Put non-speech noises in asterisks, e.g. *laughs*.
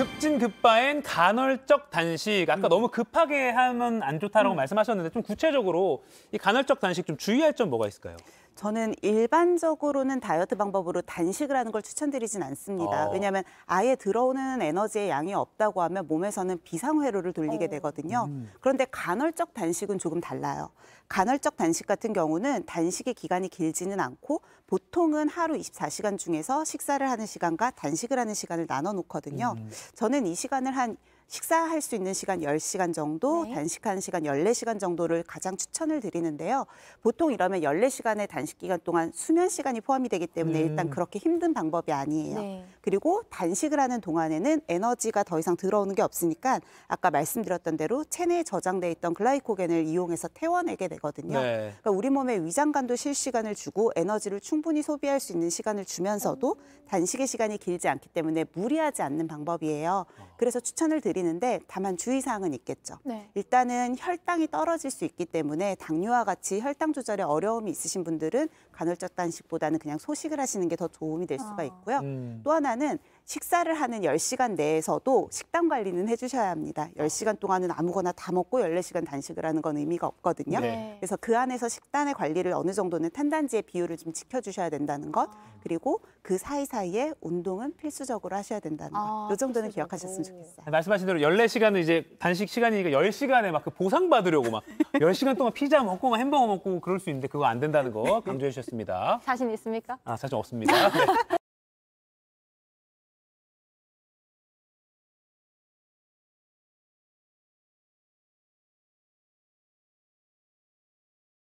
급진 급바엔 간헐적 단식. 아까 음. 너무 급하게 하면 안 좋다라고 음. 말씀하셨는데 좀 구체적으로 이 간헐적 단식 좀 주의할 점 뭐가 있을까요? 저는 일반적으로는 다이어트 방법으로 단식을 하는 걸 추천드리진 않습니다. 어. 왜냐하면 아예 들어오는 에너지의 양이 없다고 하면 몸에서는 비상회로를 돌리게 어. 되거든요. 음. 그런데 간헐적 단식은 조금 달라요. 간헐적 단식 같은 경우는 단식의 기간이 길지는 않고 보통은 하루 24시간 중에서 식사를 하는 시간과 단식을 하는 시간을 나눠 놓거든요. 음. 저는 이 시간을 한 식사할 수 있는 시간 10시간 정도, 네. 단식하는 시간 14시간 정도를 가장 추천을 드리는데요. 보통 이러면 14시간의 단식 기간 동안 수면 시간이 포함이 되기 때문에 음. 일단 그렇게 힘든 방법이 아니에요. 네. 그리고 단식을 하는 동안에는 에너지가 더 이상 들어오는 게 없으니까 아까 말씀드렸던 대로 체내에 저장돼 있던 글라이코겐을 이용해서 태워내게 되거든요. 네. 그러니까 우리 몸에 위장관도 실시간을 주고 에너지를 충분히 소비할 수 있는 시간을 주면서도 어. 단식의 시간이 길지 않기 때문에 무리하지 않는 방법이에요. 어. 그래서 추천을 드리 드리는데 다만 주의사항은 있겠죠. 네. 일단은 혈당이 떨어질 수 있기 때문에 당뇨와 같이 혈당 조절에 어려움이 있으신 분들은 간헐적 단식보다는 그냥 소식을 하시는 게 더 도움이 될 수가 아. 있고요. 아. 음. 또 하나는 식사를 하는 10시간 내에서도 식단 관리는 해주셔야 합니다. 10시간 동안은 아무거나 다 먹고 14시간 단식을 하는 건 의미가 없거든요. 네. 그래서 그 안에서 식단의 관리를 어느 정도는 탄단지의 비율을 좀 지켜주셔야 된다는 것, 아. 그리고 그 사이사이에 운동은 필수적으로 하셔야 된다는 것. 이 아, 정도는 필수적으로. 기억하셨으면 좋겠어요. 네, 말씀하신 대로 14시간은 이제 단식 시간이니까 10시간에 막 그 보상 받으려고 막 10시간 *laughs* 동안 피자 먹고 막 햄버거 먹고 그럴 수 있는데 그거 안 된다는 거 강조해 주셨습니다. 자신 있습니까? 아, 사실 없습니다. *laughs* 네.